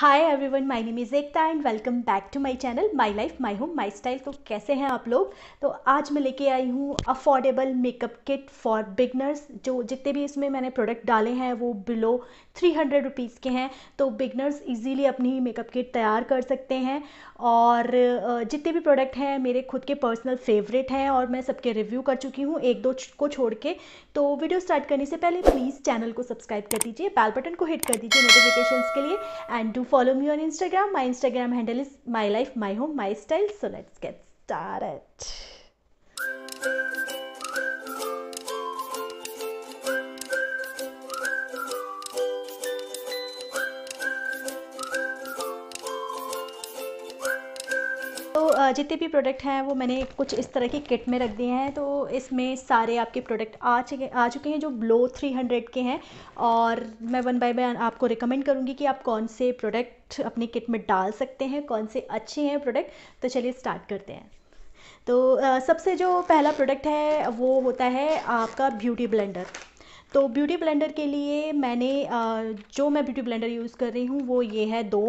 Hi everyone my name is Ekta and welcome back to my channel my life my home my style तो कैसे हैं आप लोग तो आज मैं लेके आई हूँ affordable makeup kit for beginners जो जितने भी इसमें मैंने प्रोडक्ट डाले हैं वो बिलो थ्री हंड्रेड रुपीज़ के हैं तो बिगनर्स इजीली अपनी मेकअप किट तैयार कर सकते हैं और जितने भी प्रोडक्ट हैं मेरे खुद के पर्सनल फेवरेट हैं और मैं सबके रिव्यू कर चुकी हूँ एक दो को छोड़ के तो वीडियो स्टार्ट करने से पहले प्लीज़ चैनल को सब्सक्राइब कर दीजिए बैल बटन को हिट कर दीजिए नोटिफिकेशन के लिए and do follow me on Instagram. My Instagram handle is my life, my home, my style. So let's get started. जितने भी प्रोडक्ट हैं वो मैंने कुछ इस तरह की किट में रख दिए हैं तो इसमें सारे आपके प्रोडक्ट आ चुके आ चुके हैं जो ब्लो थ्री हंड्रेड के हैं और मैं वन बाय वन आपको रिकमेंड करूँगी कि आप कौन से प्रोडक्ट अपने किट में डाल सकते हैं कौन से अच्छे हैं प्रोडक्ट तो चलिए स्टार्ट करते हैं तो सबसे जो पहला प्रोडक्ट है वो होता है आपका ब्यूटी ब्लेंडर तो ब्यूटी ब्लेंडर के लिए मैंने जो मैं ब्यूटी ब्लेंडर यूज़ कर रही हूँ वो ये है दो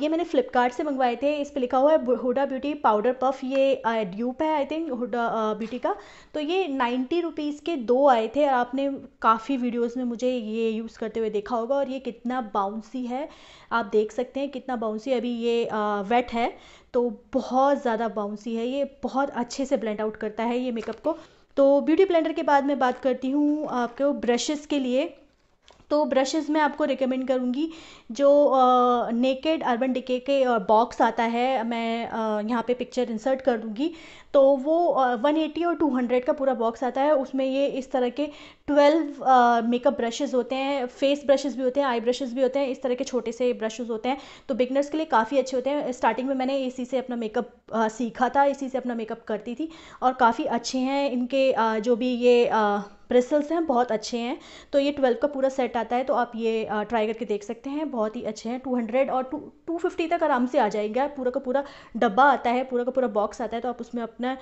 ये मैंने फ्लिपकार्ट से मंगवाए थे इस पर लिखा हुआ है हुडा ब्यूटी पाउडर पफ ये ड्यूप है आई थिंक हुडा ब्यूटी का तो ये नाइन्टी रुपीज़ के दो आए थे और आपने काफ़ी वीडियोज़ में मुझे ये यूज़ करते हुए देखा होगा और ये कितना बाउंसी है आप देख सकते हैं कितना बाउंसी अभी ये वेट है तो बहुत ज़्यादा बाउंसी है ये बहुत अच्छे से ब्लेंड आउट करता है ये मेकअप को तो ब्यूटी ब्लेंडर के बाद मैं बात करती हूँ आपके ब्रशेस के लिए तो ब्रशेज़ मैं आपको रिकमेंड करूँगी जो नेकेड अर्बन डिके के बॉक्स आता है मैं यहाँ पे पिक्चर इंसर्ट कर दूँगी तो वो 180 और 200 का पूरा बॉक्स आता है उसमें ये इस तरह के 12 मेकअप ब्रशेज़ होते हैं फेस ब्रशेज़ भी होते हैं आई ब्रशेज़ भी होते हैं इस तरह के छोटे से ब्रशेज़ होते हैं तो बिगनर्स के लिए काफ़ी अच्छे होते हैं स्टार्टिंग में मैंने इसी से अपना मेकअप सीखा था इसी से अपना मेकअप करती थी और काफ़ी अच्छे हैं इनके जो भी ये ब्रिसल्स हैं बहुत अच्छे हैं तो ये ट्वेल्व का पूरा सेट आता है तो आप ये ट्राई करके देख सकते हैं बहुत ही अच्छे हैं टू हंड्रेड और टू टू फिफ्टी तक आराम से आ जाएगा पूरा का पूरा डब्बा आता है पूरा का पूरा बॉक्स आता है तो आप उसमें अपना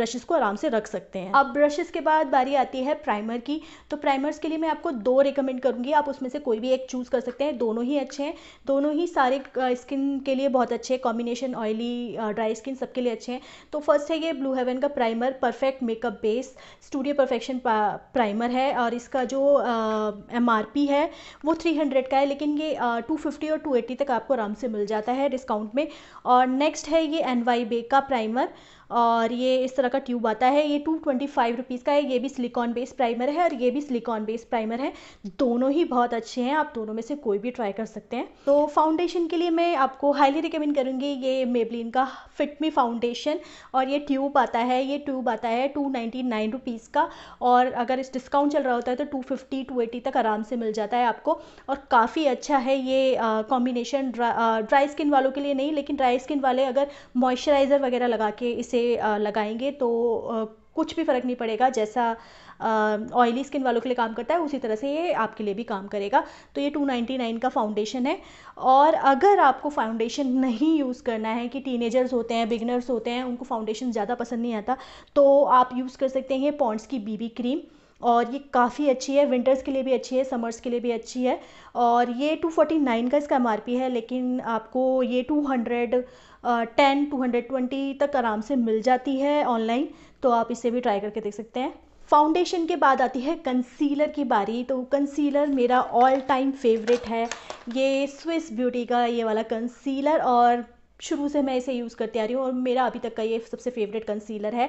ब्रशेस को आराम से रख सकते हैं अब ब्रशेस के बाद बारी आती है प्राइमर की तो प्राइमर्स के लिए मैं आपको दो रिकमेंड करूँगी आप उसमें से कोई भी एक चूज़ कर सकते हैं दोनों ही अच्छे हैं दोनों ही सारे स्किन के लिए बहुत अच्छे हैं कॉम्बिनेशन ऑयली ड्राई स्किन सबके लिए अच्छे हैं तो फर्स्ट है ये ब्लू हेवन का primer perfect makeup base studio perfection primer है और इसका जो एम आर पी है वो थ्री हंड्रेड का है लेकिन ये टू फिफ्टी और टू एट्टी तक आपको आराम से मिल जाता है डिस्काउंट में और नेक्स्ट है ये एन वाई बे का प्राइमर और ये इस तरह का ट्यूब आता है ये टू ट्वेंटी फाइव रुपीज़ का है ये भी सिलिकॉन बेस प्राइमर है और ये भी सिलिकॉन बेस प्राइमर है दोनों ही बहुत अच्छे हैं आप दोनों में से कोई भी ट्राई कर सकते हैं तो फाउंडेशन के लिए मैं आपको हाईली रिकमेंड करूँगी ये मेबलिन का फिटमी फाउंडेशन और ये ट्यूब आता है ये ट्यूब आता है टू नाइन्टी नाइन रुपीज़ का और अगर इस डिस्काउंट चल रहा होता है तो टू फिफ्टी टू एटी तक आराम से मिल जाता है आपको और काफ़ी अच्छा है ये कॉम्बिनेशन ड्राई स्किन वालों के लिए नहीं लेकिन ड्राई स्किन वाले अगर मॉइस्चराइज़र वगैरह लगा के इसे से लगाएंगे तो कुछ भी फ़र्क नहीं पड़ेगा जैसा ऑयली स्किन वालों के लिए काम करता है उसी तरह से ये आपके लिए भी काम करेगा तो ये 299 का फाउंडेशन है और अगर आपको फाउंडेशन नहीं यूज़ करना है कि टीनेजर्स होते हैं बिगनर्स होते हैं उनको फाउंडेशन ज़्यादा पसंद नहीं आता तो आप यूज़ कर सकते हैं पॉन्ड्स की बीबी क्रीम और ये काफ़ी अच्छी है विंटर्स के लिए भी अच्छी है समर्स के लिए भी अच्छी है और ये 249 का इसका एम है लेकिन आपको ये 200 टेन टू हंड्रेड ट्वेंटी तक आराम से मिल जाती है ऑनलाइन तो आप इसे भी ट्राई करके देख सकते हैं फाउंडेशन के बाद आती है कंसीलर की बारी तो कंसीलर मेरा ऑल टाइम फेवरेट है ये स्विस ब्यूटी का ये वाला कंसीलर और शुरू से मैं इसे यूज़ करती आ रही हूँ और मेरा अभी तक का ये सबसे फेवरेट कंसीलर है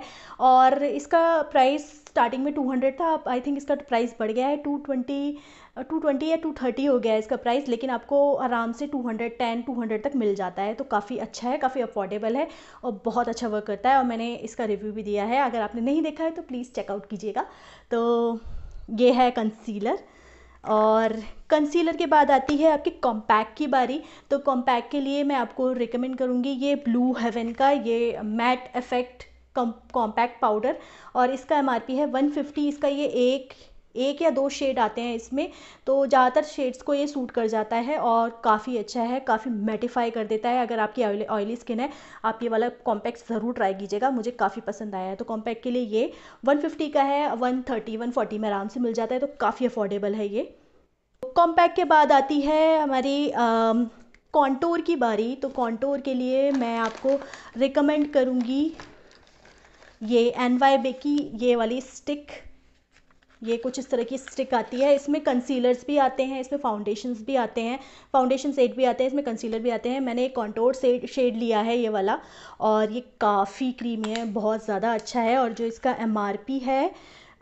और इसका प्राइस स्टार्टिंग में 200 था अब आई थिंक इसका प्राइस बढ़ गया है 220 टू ट्वेंटी या टू थर्टी हो गया है इसका प्राइस लेकिन आपको आराम से two hundred ten two hundred तक मिल जाता है तो काफ़ी अच्छा है काफ़ी अफोर्डेबल है और बहुत अच्छा वर्क करता है और मैंने इसका रिव्यू भी दिया है अगर आपने नहीं देखा है तो प्लीज़ चेकआउट कीजिएगा तो ये है कंसीलर और कंसीलर के बाद आती है आपकी कॉम्पैक्ट की बारी तो कॉम्पैक्ट के लिए मैं आपको रिकमेंड करूँगी ये ब्लू हेवन का ये मैट इफ़ेक्ट कॉम्पैक्ट पाउडर और इसका एमआरपी है 150 इसका ये एक एक या दो शेड आते हैं इसमें तो ज़्यादातर शेड्स को ये सूट कर जाता है और काफ़ी अच्छा है काफ़ी मैटिफाई कर देता है अगर आपकी ऑयली स्किन है आप ये वाला कॉम्पैक्ट ज़रूर ट्राई कीजिएगा मुझे काफ़ी पसंद आया है तो कॉम्पैक्ट के लिए ये 150 का है 130 140 में आराम से मिल जाता है तो काफ़ी अफोर्डेबल है ये कॉम्पैक्ट के बाद आती है हमारी कॉन्टोर की बारी तो कॉन्टोर के लिए मैं आपको रिकमेंड करूँगी ये एन वाई बेकी ये वाली स्टिक ये कुछ इस तरह की स्टिक आती है इसमें कंसीलर्स भी आते हैं इसमें फाउंडेशन भी आते हैं फाउंडेशन सेट भी आते हैं इसमें कंसीलर भी आते हैं मैंने एक कॉन्टोर सेट शेड लिया है ये वाला और ये काफ़ी क्रीमी है बहुत ज़्यादा अच्छा है और जो इसका एम है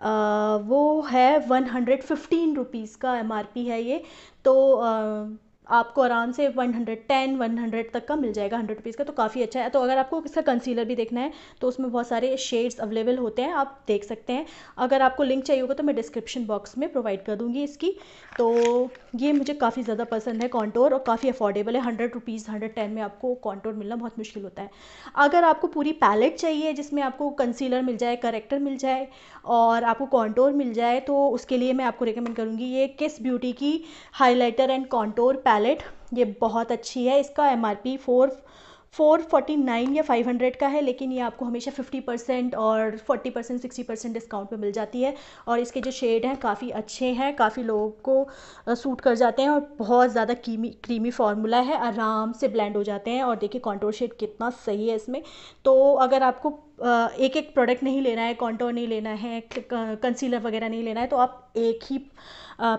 आ, वो है वन हंड्रेड फिफ्टीन रुपीज़ का एम है ये तो आ, आपको आराम से 110 100 तक का मिल जाएगा हंड्रेड रुपीज़ का तो काफ़ी अच्छा है तो अगर आपको इसका कंसीलर भी देखना है तो उसमें बहुत सारे शेड्स अवेलेबल होते हैं आप देख सकते हैं अगर आपको लिंक चाहिए होगा तो मैं डिस्क्रिप्शन बॉक्स में प्रोवाइड कर दूँगी इसकी तो ये मुझे काफ़ी ज़्यादा पसंद है कॉन्टोर और काफ़ी अफोर्डेबल है हंड्रेड रुपीज़ हंड्रेड टेन में आपको कॉन्टोर मिलना बहुत मुश्किल होता है अगर आपको पूरी पैलेट चाहिए जिसमें आपको कंसीलर मिल जाए करेक्टर मिल जाए और आपको कॉन्टोर मिल जाए तो उसके लिए मैं आपको रिकमेंड करूँगी ये किस ब्यूटी की highlighter and contour palette palette ये बहुत अच्छी है इसका M R P four four forty nine या फाइव हंड्रेड का है लेकिन ये आपको हमेशा फिफ्टी परसेंट और forty percent sixty percent discount पे मिल जाती है और इसके जो शेड हैं काफ़ी अच्छे हैं काफ़ी लोगों को सूट कर जाते हैं और बहुत ज़्यादा क्रीमी क्रीमी फार्मूला है आराम से ब्लेंड हो जाते हैं और देखिए कॉन्टोर शेड कितना सही है इसमें तो अगर आपको एक एक प्रोडक्ट नहीं लेना है कॉन्टोर नहीं लेना है कंसीलर वगैरह नहीं लेना है तो आप एक ही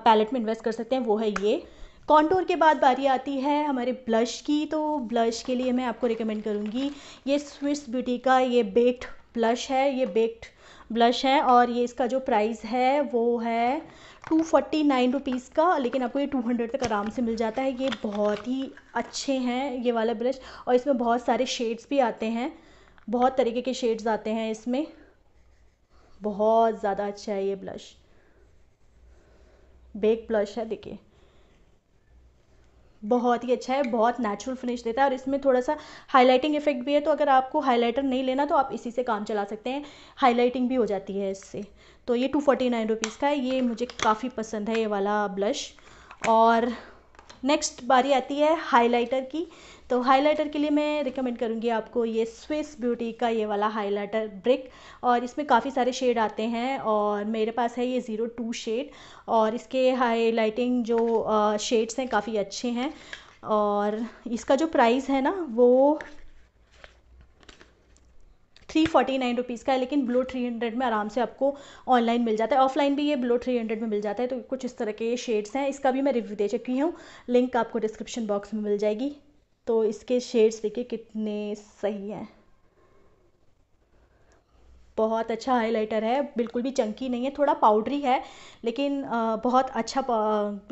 पैलेट में इन्वेस्ट कर सकते हैं वो है ये कॉन्टोर के बाद बारी आती है हमारे ब्लश की तो ब्लश के लिए मैं आपको रिकमेंड करूँगी ये स्विस ब्यूटी का ये बेक्ड ब्लश है ये बेक्ड ब्लश है और ये इसका जो प्राइस है वो है टू फोर्टी नाइन रुपीज़ का लेकिन आपको ये टू हंड्रेड तक आराम से मिल जाता है ये बहुत ही अच्छे हैं ये वाला ब्रश और इसमें बहुत सारे शेड्स भी आते हैं बहुत तरीके के शेड्स आते हैं इसमें बहुत ज़्यादा अच्छा है ये ब्लश बेक ब्लश है देखिए बहुत ही अच्छा है बहुत नेचुरल फिनिश देता है और इसमें थोड़ा सा हाईलाइटिंग इफेक्ट भी है तो अगर आपको हाईलाइटर नहीं लेना तो आप इसी से काम चला सकते हैं हाईलाइटिंग भी हो जाती है इससे तो ये टू फोर्टी नाइन रुपीज़ का है ये मुझे काफ़ी पसंद है ये वाला ब्लश और नेक्स्ट बारी आती है हाईलाइटर की तो हाइलाइटर के लिए मैं रिकमेंड करूँगी आपको ये स्विस ब्यूटी का ये वाला हाइलाइटर ब्रिक और इसमें काफ़ी सारे शेड आते हैं और मेरे पास है ये ज़ीरो टू शेड और इसके हाईलाइटिंग जो शेड्स हैं काफ़ी अच्छे हैं और इसका जो प्राइस है ना वो थ्री फोर्टी नाइन रुपीज़ का है लेकिन ब्लो थ्री हंड्रेड में आराम से आपको ऑनलाइन मिल जाता है ऑफलाइन भी ये ब्लो थ्री हंड्रेड में मिल जाता है तो कुछ इस तरह के ये शेड्स हैं इसका भी मैं रिव्यू दे चुकी हूँ लिंक आपको डिस्क्रिप्शन बॉक्स में मिल जाएगी तो इसके शेड्स देखिए कितने सही हैं बहुत अच्छा हाइलाइटर है बिल्कुल भी चंकी नहीं है थोड़ा पाउडरी है लेकिन बहुत अच्छा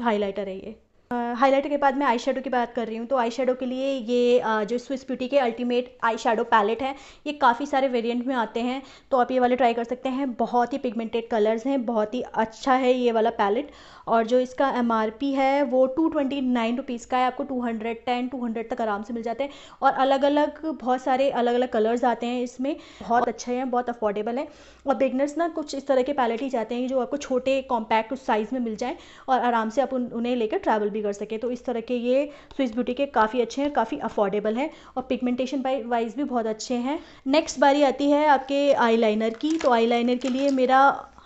हाइलाइटर है ये हाईलाइटर के बाद मैं आई शेडो की बात कर रही हूँ तो आई शेडो के लिए ये जो स्विस ब्यूटी के अल्टीमेट आई शेडो पैलेट है ये काफ़ी सारे वेरिएंट में आते हैं तो आप ये वाले ट्राई कर सकते हैं बहुत ही पिगमेंटेड कलर्स हैं बहुत ही अच्छा है ये वाला पैलेट और जो इसका एम है वो टू ट्वेंटी नाइन रुपीज़ का है आपको two hundred ten two hundred तक आराम से मिल जाते हैं और अलग अलग बहुत सारे अलग अलग कलर्स आते हैं इसमें बहुत अच्छे हैं बहुत अफोर्डेबल है और बिगनर्स ना कुछ इस तरह के पैलेट ही जाते हैं जो आपको छोटे कॉम्पैक्ट उस साइज़ में मिल जाए और आराम से आप उन्हें लेकर ट्रैवल भी कर सके तो इस तरह के ये स्विस ब्यूटी के काफ़ी अच्छे हैं काफ़ी अफोर्डेबल हैं और पिगमेंटेशन वाइज भी बहुत अच्छे हैं नेक्स्ट बारी आती है आपके आईलाइनर की तो आईलाइनर के लिए मेरा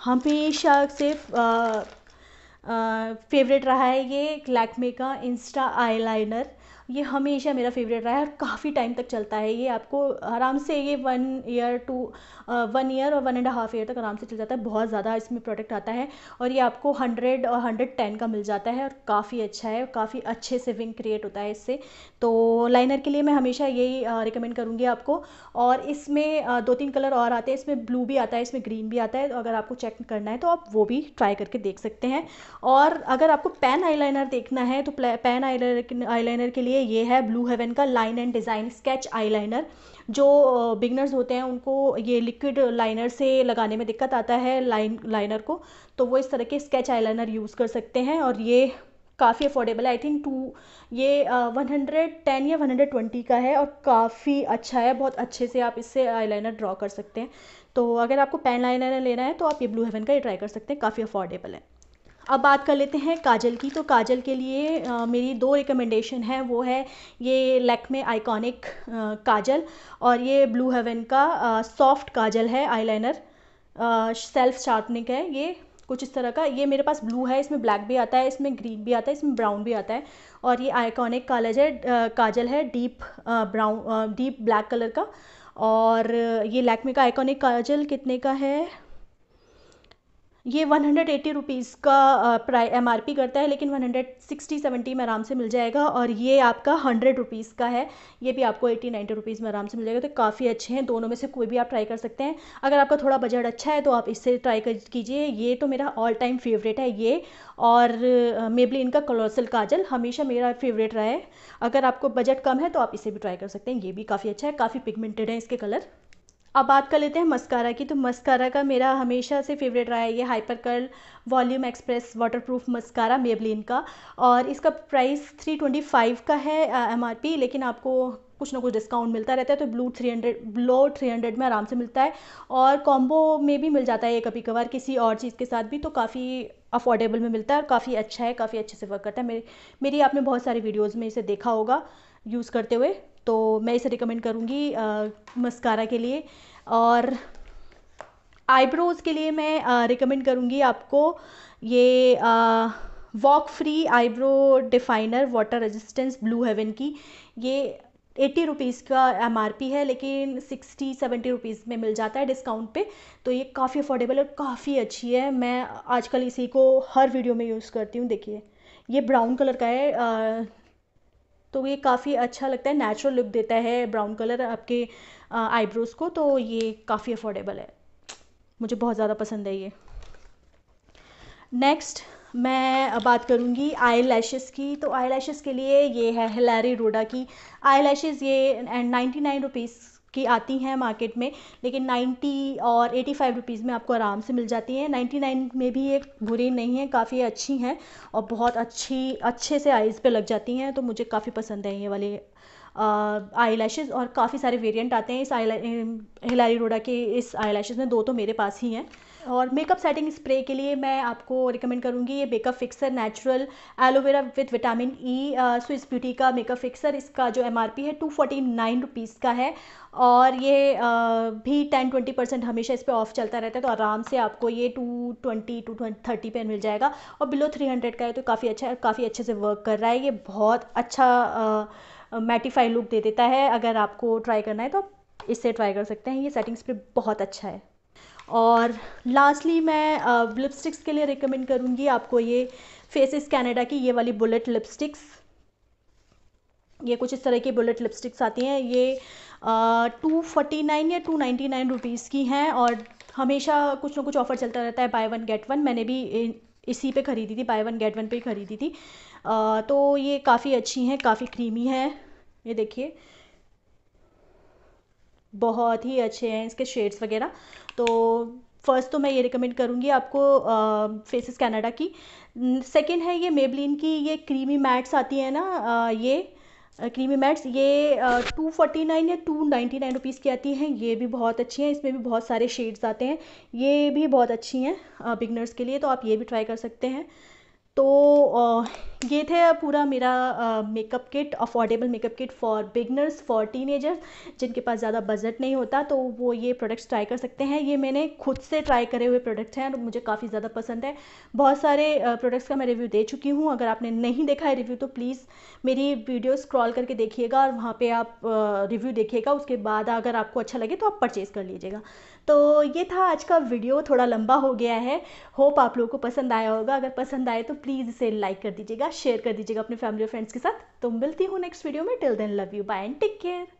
हमेशा से फेवरेट रहा है ये क्लैकमे का इंस्टा आईलाइनर ये हमेशा मेरा फेवरेट रहा है और काफ़ी टाइम तक चलता है ये आपको आराम से ये one year to one year और वन एंड हाफ ईयर तक आराम से चल जाता है बहुत ज़्यादा इसमें प्रोडक्ट आता है और ये आपको हंड्रेड और हंड्रेड टेन का मिल जाता है और काफ़ी अच्छा है काफ़ी अच्छे से विंग क्रिएट होता है इससे तो लाइनर के लिए मैं हमेशा यही रिकमेंड करूँगी आपको और इसमें दो तीन कलर और आते हैं इसमें ब्लू भी आता है इसमें ग्रीन भी आता है तो अगर आपको चेक करना है तो आप वो भी ट्राई करके देख सकते हैं और अगर आपको पेन आई देखना है तो पेन आई के लिए है ये है ब्लू हेवन का line and design sketch eyeliner जो बिगनर्स होते हैं उनको ये लिक्विड लाइनर से लगाने में दिक्कत आता है लाइन लाइनर को तो वो इस तरह के स्केच आईलाइनर यूज़ कर सकते हैं और ये काफ़ी अफोर्डेबल आई थिंक टू ये वन हंड्रेड टेन या वन हंड्रेड ट्वेंटी का है और काफ़ी अच्छा है बहुत अच्छे से आप इससे आईलाइनर ड्रॉ कर सकते हैं तो अगर आपको पेन लाइनर लेना है तो आप ये ब्लू हेवन का ये ट्राई कर सकते हैं काफ़ी अफोर्डेबल है अब बात कर लेते हैं काजल की तो काजल के लिए आ, मेरी दो रिकमेंडेशन है वो है ये लैक्मे आइकॉनिक काजल और ये ब्लू हेवन का सॉफ्ट काजल है आईलाइनर सेल्फ शार्पनिंग है ये कुछ इस तरह का ये मेरे पास ब्लू है इसमें ब्लैक भी आता है इसमें ग्रीन भी आता है इसमें ब्राउन भी आता है और ये आइकॉनिक कालेज है काजल है deep brown deep black colour का और ये लैक्मे का आइकॉनिक काजल कितने का है ये वन हंड्रेड एट्टी रुपीज़ का प्राइ एम आर पी करता है लेकिन वन हंड्रेड सिक्सटी सेवेंटी में आराम से मिल जाएगा और ये आपका हंड्रेड रुपीज़ का है ये भी आपको एट्टी नाइन्टी रुपीज़ में आराम से मिल जाएगा तो काफ़ी अच्छे हैं दोनों में से कोई भी आप ट्राई कर सकते हैं अगर आपका थोड़ा बजट अच्छा है तो आप इससे ट्राई कीजिए ये तो मेरा ऑल टाइम फेवरेट है ये और मेबली इनका कलोसल काजल हमेशा मेरा फेवरेट रहा है अगर आपको बजट कम है तो आप इसे भी ट्राई कर सकते हैं ये भी काफ़ी अच्छा है काफ़ी पिगमेंटेड है इसके कलर अब बात कर लेते हैं मस्कारा की तो मस्कारा का मेरा हमेशा से फेवरेट रहा है ये hyper curl volume express waterproof mascara Maybelline का और इसका प्राइस 325 का है एमआरपी लेकिन आपको कुछ ना कुछ डिस्काउंट मिलता रहता है तो ब्लू 300 ब्लो 300 में आराम से मिलता है और कॉम्बो में भी मिल जाता है ये कभी कभार किसी और चीज़ के साथ भी तो काफ़ी अफोर्डेबल में मिलता है और काफ़ी अच्छा है काफ़ी अच्छे से वर्क करता है मेरी मेरी आपने बहुत सारी वीडियोज़ में इसे देखा होगा यूज़ करते हुए तो मैं इसे रिकमेंड करूँगी मस्कारा के लिए और आईब्रोज़ के लिए मैं रिकमेंड करूँगी आपको ये walk free eyebrow definer water resistance Blue Heaven की ये एट्टी रुपीज़ का एम है लेकिन सिक्सटी सेवेंटी रुपीज़ में मिल जाता है डिस्काउंट पे तो ये काफ़ी अफोर्डेबल और काफ़ी अच्छी है मैं आजकल इसी को हर वीडियो में यूज़ करती हूँ देखिए ये ब्राउन कलर का है तो ये काफ़ी अच्छा लगता है नेचुरल लुक देता है ब्राउन कलर आपके आईब्रोज़ को तो ये काफ़ी अफोर्डेबल है मुझे बहुत ज़्यादा पसंद है ये नेक्स्ट मैं बात करूँगी आई लैशेज़ की तो आई लैशेज़ के लिए ये है हिलारी रोडा की आई लैशेज़ ये नाइन्टी नाइन रुपीज़ की आती हैं मार्केट में लेकिन 90 और 85 रुपीज़ में आपको आराम से मिल जाती हैं 99 में भी ये बुरी नहीं है काफ़ी अच्छी हैं और बहुत अच्छी अच्छे से आइज़ पे लग जाती हैं तो मुझे काफ़ी पसंद है ये वाले आई लैशेज़ और काफ़ी सारे वेरिएंट आते हैं इस आई हिलारी रोडा के इस आई में दो तो मेरे पास ही हैं और मेकअप सेटिंग स्प्रे के लिए मैं आपको रिकमेंड करूँगी ये makeup fixer natural aloe vera with vitamin E Swiss beauty का मेकअप फिक्सर इसका जो एम है टू फोर्टी नाइन रुपीज़ का है और ये आ, भी टेन ट्वेंटी परसेंट हमेशा इस पर ऑफ चलता रहता है तो आराम से आपको ये टू ट्वेंटी टू थर्टी पे मिल जाएगा और बिलो थ्री हंड्रेड का है तो काफ़ी अच्छा काफ़ी अच्छे से वर्क कर रहा है ये बहुत अच्छा मैटिफाई लुक दे देता है अगर आपको ट्राई करना है तो आप इससे ट्राई कर सकते हैं ये सेटिंग स्प्रे बहुत अच्छा है और लास्टली मैं लिपस्टिक्स के लिए रिकमेंड करूँगी आपको ये फेसिस कैनेडा की ये वाली बुलेट लिपस्टिक्स ये कुछ इस तरह की बुलेट लिपस्टिक्स आती हैं ये टू फोर्टी नाइन या टू नाइन्टी नाइन रुपीज़ की हैं और हमेशा कुछ ना कुछ ऑफ़र चलता रहता है बाय वन गेट वन मैंने भी इसी पे ख़रीदी थी बाय वन गेट वन पे खरीदी थी आ, तो ये काफ़ी अच्छी हैं काफ़ी क्रीमी है ये देखिए बहुत ही अच्छे हैं इसके शेड्स वगैरह तो फ़र्स्ट तो मैं ये रिकमेंड करूँगी आपको फेसेस कनाडा की सेकंड है ये मेबलिन की ये क्रीमी मैट्स आती है ना आ, ये क्रीमी मैट्स ये टू फोर्टी नाइन या टू नाइन्टी नाइन रुपीज़ की आती हैं ये भी बहुत अच्छी हैं इसमें भी बहुत सारे शेड्स आते हैं ये भी बहुत अच्छी हैं बिगनर्स के लिए तो आप ये भी ट्राई कर सकते हैं तो ये थे पूरा मेरा makeup kit affordable makeup kit for beginners for teenagers जिनके पास ज़्यादा बजट नहीं होता तो वो ये प्रोडक्ट्स ट्राई कर सकते हैं ये मैंने खुद से ट्राई करे हुए प्रोडक्ट्स हैं और मुझे काफ़ी ज़्यादा पसंद है बहुत सारे प्रोडक्ट्स का मैं रिव्यू दे चुकी हूँ अगर आपने नहीं देखा है रिव्यू तो प्लीज़ मेरी वीडियो स्क्रॉल करके देखिएगा और वहाँ पर आप रिव्यू देखिएगा उसके बाद अगर आपको अच्छा लगे तो आप परचेज़ कर लीजिएगा तो ये था आज का वीडियो थोड़ा लंबा हो गया है होप आप लोगों को पसंद आया होगा अगर पसंद आए तो प्लीज़ इसे लाइक कर दीजिएगा शेयर कर दीजिएगा अपने फैमिली और फ्रेंड्स के साथ तो मिलती हूँ नेक्स्ट वीडियो में till then love you bye and take care